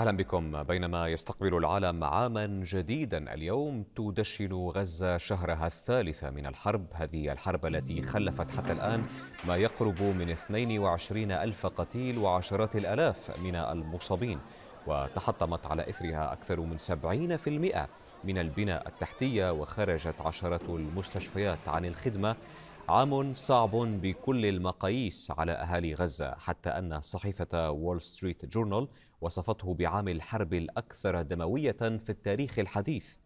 أهلا بكم بينما يستقبل العالم عاما جديدا اليوم تدشن غزة شهرها الثالث من الحرب هذه الحرب التي خلفت حتى الآن ما يقرب من 22 ألف قتيل وعشرات الألاف من المصابين وتحطمت على إثرها أكثر من 70% من البنى التحتية وخرجت عشرات المستشفيات عن الخدمة عام صعب بكل المقاييس على أهالي غزة حتى أن صحيفة وول ستريت جورنال وصفته بعام الحرب الأكثر دموية في التاريخ الحديث